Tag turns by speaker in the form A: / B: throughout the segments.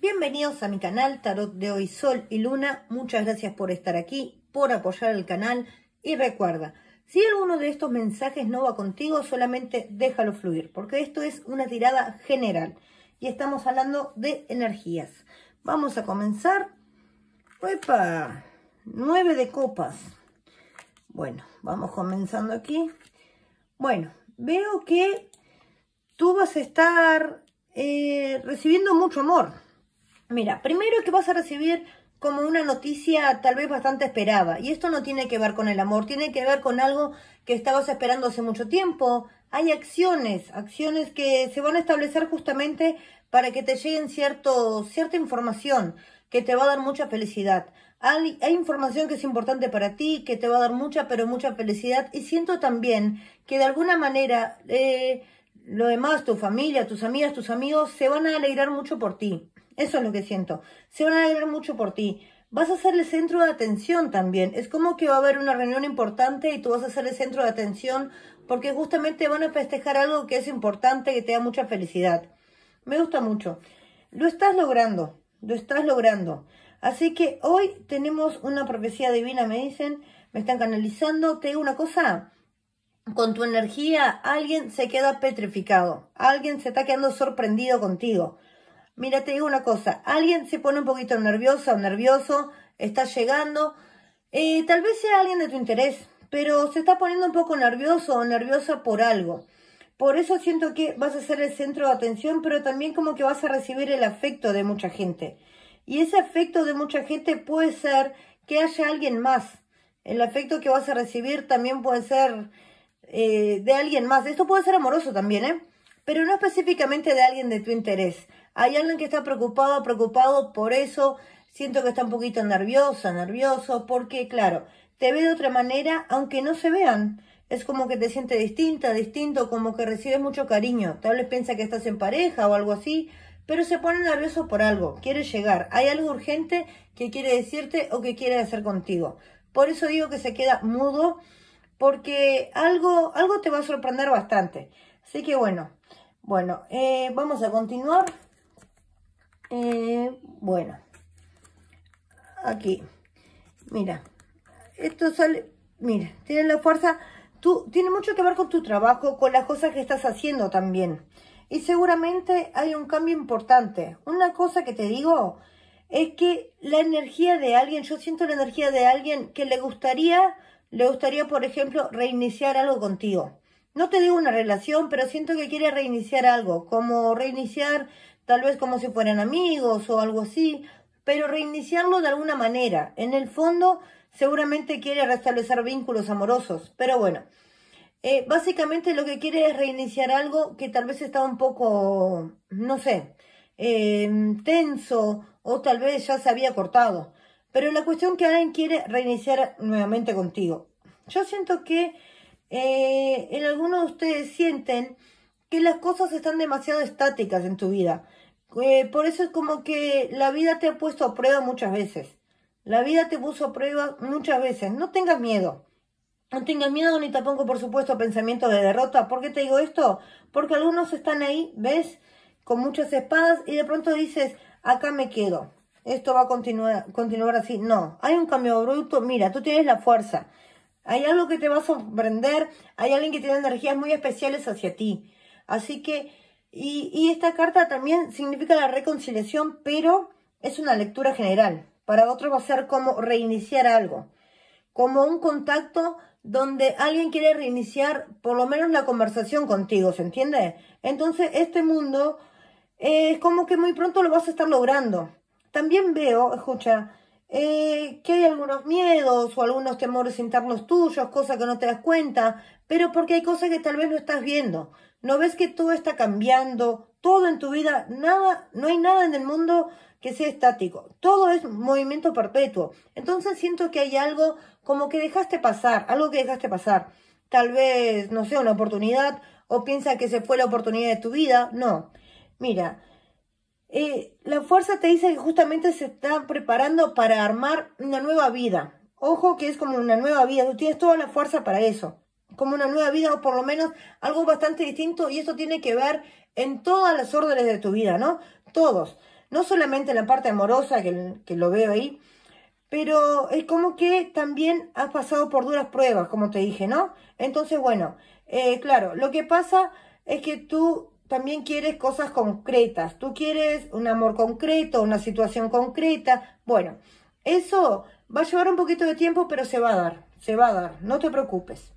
A: bienvenidos a mi canal Tarot de hoy Sol y Luna. Muchas gracias por estar aquí, por apoyar el canal y recuerda, si alguno de estos mensajes no va contigo, solamente déjalo fluir, porque esto es una tirada general y estamos hablando de energías. Vamos a comenzar. ¡Epa! Nueve de copas. Bueno, vamos comenzando aquí. Bueno, veo que tú vas a estar eh, recibiendo mucho amor. Mira, primero que vas a recibir como una noticia tal vez bastante esperada. Y esto no tiene que ver con el amor, tiene que ver con algo que estabas esperando hace mucho tiempo. Hay acciones, acciones que se van a establecer justamente para que te lleguen cierto, cierta información que te va a dar mucha felicidad. Hay, información que es importante para ti, que te va a dar mucha, pero mucha felicidad. Y siento también que de alguna manera... Eh, lo demás, tu familia, tus amigas, tus amigos, se van a alegrar mucho por ti. Eso es lo que siento. Se van a alegrar mucho por ti. Vas a ser el centro de atención también. Es como que va a haber una reunión importante y tú vas a ser el centro de atención porque justamente van a festejar algo que es importante, que te da mucha felicidad. Me gusta mucho. Lo estás logrando, lo estás logrando. Así que hoy tenemos una profecía divina, me dicen, me están canalizando. Te digo una cosa, con tu energía, alguien se queda petrificado, alguien se está quedando sorprendido contigo. Mira, te digo una cosa, alguien se pone un poquito nervioso o nervioso, está llegando, eh, tal vez sea alguien de tu interés, pero se está poniendo un poco nervioso o nerviosa por algo. Por eso siento que vas a ser el centro de atención, pero también como que vas a recibir el afecto de mucha gente. Y ese afecto de mucha gente puede ser que haya alguien más. El afecto que vas a recibir también puede ser eh, de alguien más. Esto puede ser amoroso también, ¿eh? Pero no específicamente de alguien de tu interés. Hay alguien que está preocupado, preocupado por eso. Siento que está un poquito nerviosa, nervioso, porque claro, te ve de otra manera, aunque no se vean. Es como que te siente distinta, distinto, como que recibes mucho cariño. Tal vez piensa que estás en pareja o algo así, pero se pone nervioso por algo, quiere llegar. Hay algo urgente que quiere decirte o que quiere hacer contigo. Por eso digo que se queda mudo porque algo, algo te va a sorprender bastante. Así que bueno, bueno, eh, vamos a continuar. Eh, bueno, aquí, mira, esto sale, mira, tiene la fuerza, tú, tiene mucho que ver con tu trabajo, con las cosas que estás haciendo también. Y seguramente hay un cambio importante. Una cosa que te digo es que la energía de alguien, yo siento la energía de alguien que le gustaría le gustaría, por ejemplo, reiniciar algo contigo. No te digo una relación, pero siento que quiere reiniciar algo, como reiniciar tal vez como si fueran amigos o algo así, pero reiniciarlo de alguna manera. En el fondo, seguramente quiere restablecer vínculos amorosos, pero bueno. Eh, básicamente lo que quiere es reiniciar algo que tal vez está un poco, no sé, eh, tenso o tal vez ya se había cortado. Pero la cuestión que alguien quiere reiniciar nuevamente contigo. Yo siento que eh, en algunos de ustedes sienten que las cosas están demasiado estáticas en tu vida. Eh, por eso es como que la vida te ha puesto a prueba muchas veces. La vida te puso a prueba muchas veces. No tengas miedo. No tengas miedo ni tampoco, por supuesto, pensamiento de derrota. ¿Por qué te digo esto? Porque algunos están ahí, ¿ves? Con muchas espadas y de pronto dices, acá me quedo esto va a continuar, continuar así. No, hay un cambio abrupto Mira, tú tienes la fuerza. Hay algo que te va a sorprender. Hay alguien que tiene energías muy especiales hacia ti. Así que, y, y esta carta también significa la reconciliación, pero es una lectura general. Para otros va a ser como reiniciar algo. Como un contacto donde alguien quiere reiniciar por lo menos la conversación contigo, ¿se entiende? Entonces, este mundo es como que muy pronto lo vas a estar logrando también veo, escucha, eh, que hay algunos miedos o algunos temores internos tuyos, cosas que no te das cuenta, pero porque hay cosas que tal vez no estás viendo. No ves que todo está cambiando, todo en tu vida, nada, no hay nada en el mundo que sea estático. Todo es movimiento perpetuo. Entonces siento que hay algo como que dejaste pasar, algo que dejaste pasar. Tal vez, no sé, una oportunidad o piensa que se fue la oportunidad de tu vida. No. Mira, eh, la fuerza te dice que justamente se está preparando para armar una nueva vida. Ojo que es como una nueva vida, tú tienes toda la fuerza para eso. Como una nueva vida o por lo menos algo bastante distinto y eso tiene que ver en todas las órdenes de tu vida, ¿no? Todos. No solamente en la parte amorosa que, lo veo ahí, pero es como que también has pasado por duras pruebas, como te dije, ¿no? Entonces, bueno, eh, claro, lo que pasa es que tú también quieres cosas concretas. Tú quieres un amor concreto, una situación concreta. Bueno, eso va a llevar un poquito de tiempo, pero se va a dar, se va a dar, no te preocupes.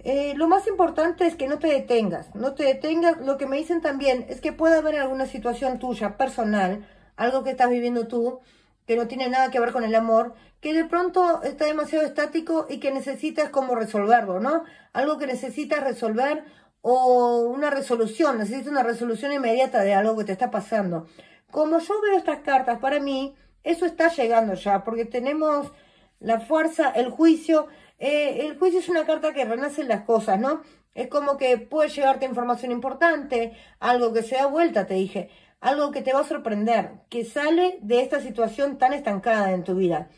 A: Eh, lo más importante es que no te detengas, no te detengas. Lo que me dicen también es que puede haber alguna situación tuya, personal, algo que estás viviendo tú, que no tiene nada que ver con el amor, que de pronto está demasiado estático y que necesitas como resolverlo, ¿no? Algo que necesitas resolver o una resolución, necesitas una resolución inmediata de algo que te está pasando. Como yo veo estas cartas, para mí eso está llegando ya, porque tenemos la fuerza, el juicio. Eh, el juicio es una carta que renace en las cosas, ¿no? Es como que puede llevarte información importante, algo que se da vuelta, te dije, algo que te va a sorprender, que sale de esta situación tan estancada en tu vida.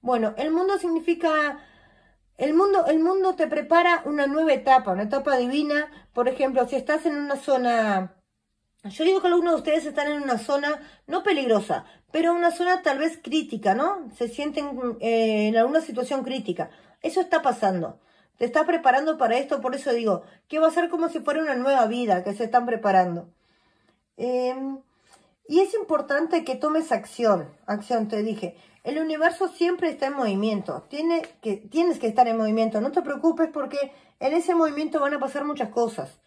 A: Bueno, el mundo significa el mundo, el mundo te prepara una nueva etapa, una etapa divina. Por ejemplo, si estás en una zona... Yo digo que algunos de ustedes están en una zona no peligrosa, pero una zona tal vez crítica, ¿no? Se sienten eh, en alguna situación crítica. Eso está pasando. Te estás preparando para esto, por eso digo, que va a ser como si fuera una nueva vida que se están preparando. Em, y es importante que tomes acción. Acción, te dije. El universo siempre está en movimiento. que, tienes que estar en movimiento. No te preocupes porque en ese movimiento van a pasar muchas cosas.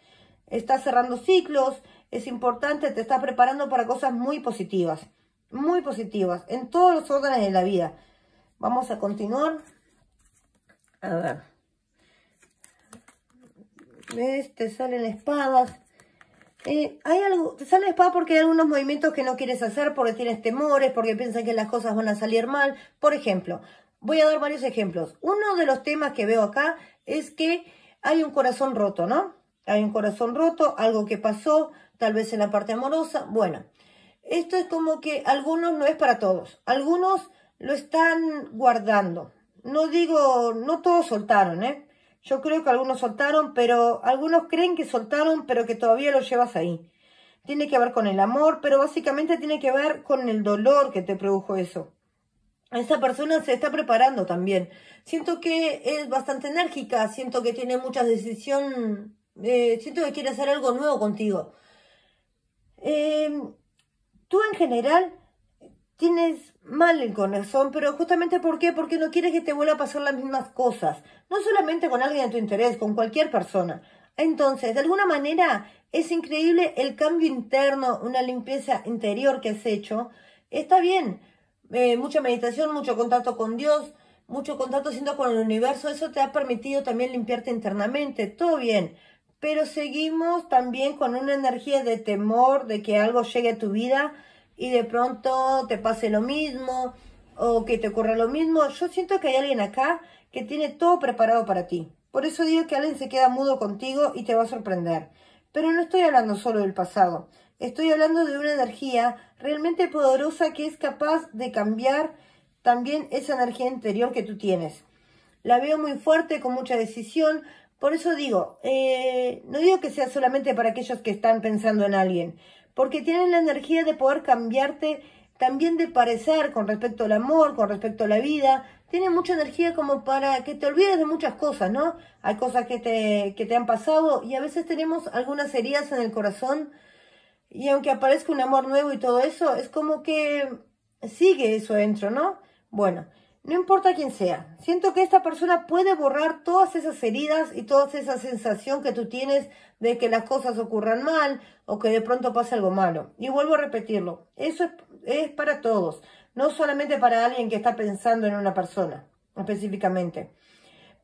A: Estás cerrando ciclos. Es importante, te estás preparando para cosas muy positivas. Muy positivas. En todos los órdenes de la vida. Vamos a continuar. A ver. Este salen espadas. Eh, hay algo, te sale espada porque hay algunos movimientos que no quieres hacer, porque tienes temores, porque piensas que las cosas van a salir mal. Por ejemplo, voy a dar varios ejemplos. Uno de los temas que veo acá es que hay un corazón roto, ¿no? Hay un corazón roto, algo que pasó, tal vez en la parte amorosa. Bueno, esto es como que algunos no es para todos, algunos lo están guardando. No digo, no todos soltaron, ¿eh? Yo creo que algunos soltaron, pero algunos creen que soltaron, pero que todavía lo llevas ahí. Tiene que ver con el amor, pero básicamente tiene que ver con el dolor que te produjo eso. Esa persona se está preparando también. Siento que es bastante enérgica, siento que tiene muchas decisión, eh, siento que quiere hacer algo nuevo contigo. Eh, tú en general tienes mal el corazón, pero justamente ¿por qué? Porque no quieres que te vuelva a pasar las mismas cosas, no solamente con alguien de tu interés, con cualquier persona. Entonces, de alguna manera, es increíble el cambio interno, una limpieza interior que has hecho. Está bien, eh, mucha meditación, mucho contacto con Dios, mucho contacto siendo con el universo, eso te ha permitido también limpiarte internamente, todo bien. Pero seguimos también con una energía de temor de que algo llegue a tu vida, y de pronto te pase lo mismo o que te ocurra lo mismo. Yo siento que hay alguien acá que tiene todo preparado para ti. Por eso digo que alguien se queda mudo contigo y te va a sorprender. Pero no estoy hablando solo del pasado. Estoy hablando de una energía realmente poderosa que es capaz de cambiar también esa energía interior que tú tienes. La veo muy fuerte, con mucha decisión. Por eso digo, eh, no digo que sea solamente para aquellos que están pensando en alguien, porque tienen la energía de poder cambiarte también de parecer con respecto al amor, con respecto a la vida. Tienen mucha energía como para que te olvides de muchas cosas, ¿no? Hay cosas que te, que te han pasado y a veces tenemos algunas heridas en el corazón y aunque aparezca un amor nuevo y todo eso, es como que sigue eso dentro, ¿no? Bueno, no importa quién sea, siento que esta persona puede borrar todas esas heridas y toda esa sensación que tú tienes de que las cosas ocurran mal o que de pronto pase algo malo. Y vuelvo a repetirlo, eso es, para todos, no solamente para alguien que está pensando en una persona específicamente.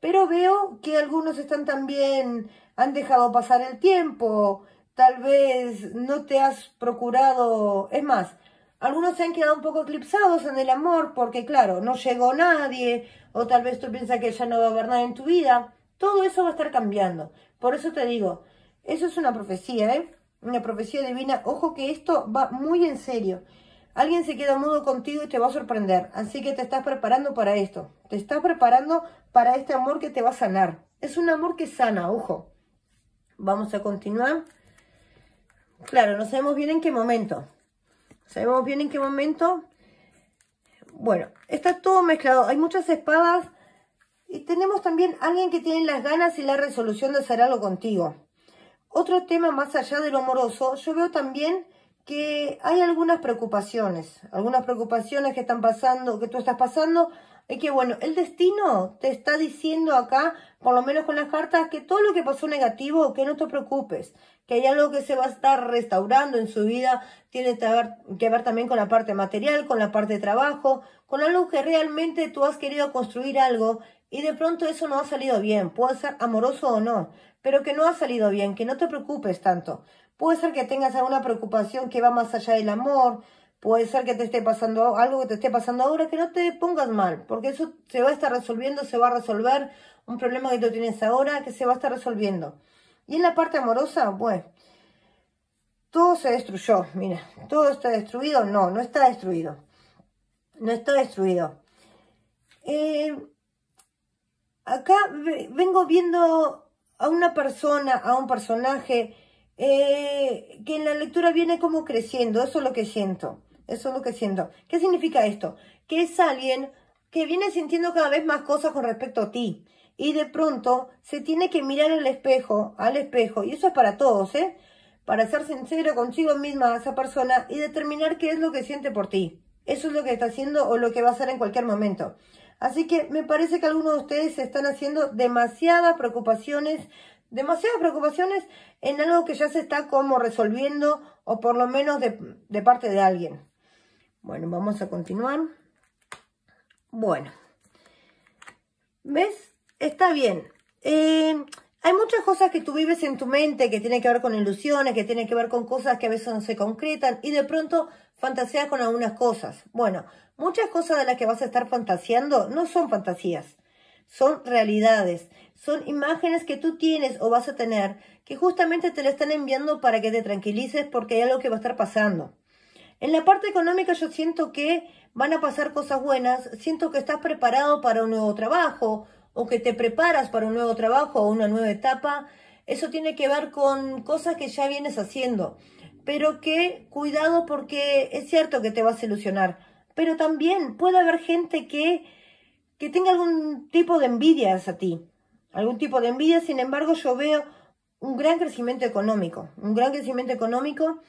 A: Pero veo que algunos están también, han dejado pasar el tiempo, tal vez no te has procurado, es más, algunos se han quedado un poco eclipsados en el amor porque, claro, no llegó nadie o tal vez tú piensas que ya no va a haber nada en tu vida. Todo eso va a estar cambiando. Por eso te digo, eso es una profecía, ¿eh? Una profecía divina. Ojo que esto va muy en serio. Alguien se queda mudo contigo y te va a sorprender. Así que te estás preparando para esto. Te estás preparando para este amor que te va a sanar. Es un amor que sana, ojo. Vamos a continuar. Claro, no sabemos bien en qué momento. Sabemos bien en qué momento. Bueno, está todo mezclado. Hay muchas espadas. Y tenemos también alguien que tiene las ganas y la resolución de hacer algo contigo. Otro tema más allá de lo amoroso, yo veo también que hay algunas preocupaciones, algunas preocupaciones que están pasando, que tú estás pasando, y que bueno, el destino te está diciendo acá, por lo menos con las cartas, que todo lo que pasó negativo, que no te preocupes, que hay algo que se va a estar restaurando en su vida, tiene que ver, que ver también con la parte material, con la parte de trabajo, con algo que realmente tú has querido construir algo y de pronto eso no ha salido bien, puede ser amoroso o no, pero que no ha salido bien, que no te preocupes tanto. Puede ser que tengas alguna preocupación que va más allá del amor, puede ser que te esté pasando algo que te esté pasando ahora, que no te pongas mal, porque eso se va a estar resolviendo, se va a resolver un problema que tú tienes ahora, que se va a estar resolviendo. Y en la parte amorosa, bueno, pues, todo se destruyó, mira, todo está destruido, no, no está destruido, no está destruido. Eh, acá vengo viendo a una persona, a un personaje, eh, que en la lectura viene como creciendo, eso es lo que siento, eso es lo que siento. ¿Qué significa esto? Que es alguien que viene sintiendo cada vez más cosas con respecto a ti y de pronto se tiene que mirar al espejo, al espejo, y eso es para todos, ¿eh? Para ser sincero consigo misma a esa persona y determinar qué es lo que siente por ti. Eso es lo que está haciendo o lo que va a hacer en cualquier momento. Así que me parece que algunos de ustedes se están haciendo demasiadas preocupaciones, demasiadas preocupaciones en algo que ya se está como resolviendo o por lo menos de, parte de alguien. Bueno, vamos a continuar. Bueno, ¿ves? Está bien. Eh, hay muchas cosas que tú vives en tu mente que tienen que ver con ilusiones, que tienen que ver con cosas que a veces no se concretan y de pronto fantaseas con algunas cosas. Bueno, Muchas cosas de las que vas a estar fantaseando no son fantasías, son realidades, son imágenes que tú tienes o vas a tener que justamente te la están enviando para que te tranquilices porque hay algo que va a estar pasando. En la parte económica yo siento que van a pasar cosas buenas, siento que estás preparado para un nuevo trabajo o que te preparas para un nuevo trabajo o una nueva etapa. Eso tiene que ver con cosas que ya vienes haciendo, pero que cuidado porque es cierto que te vas a ilusionar pero también puede haber gente que, que tenga algún tipo de envidia hacia ti, algún tipo de envidia, sin embargo yo veo un gran crecimiento económico, un gran crecimiento económico.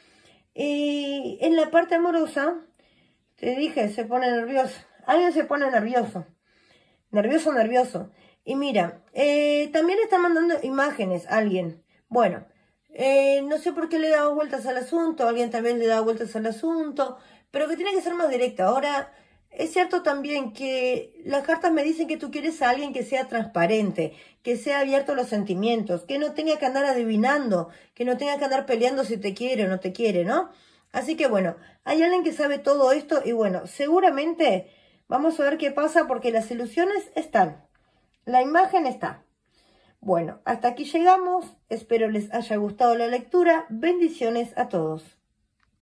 A: Y eh, en la parte amorosa, te dije, se pone nervioso, alguien se pone nervioso, nervioso, nervioso. Y mira, eh, también está mandando imágenes a alguien. Bueno, eh, no sé por qué le he dado vueltas al asunto, alguien también le da vueltas al asunto, pero que tiene que ser más directa. Ahora, es cierto también que las cartas me dicen que tú quieres a alguien que sea transparente, que sea abierto a los sentimientos, que no tenga que andar adivinando, que no tenga que andar peleando si te quiere o no te quiere, ¿no? Así que bueno, hay alguien que sabe todo esto y bueno, seguramente vamos a ver qué pasa porque las ilusiones están, la imagen está. Bueno, hasta aquí llegamos, espero les haya gustado la lectura, bendiciones a todos.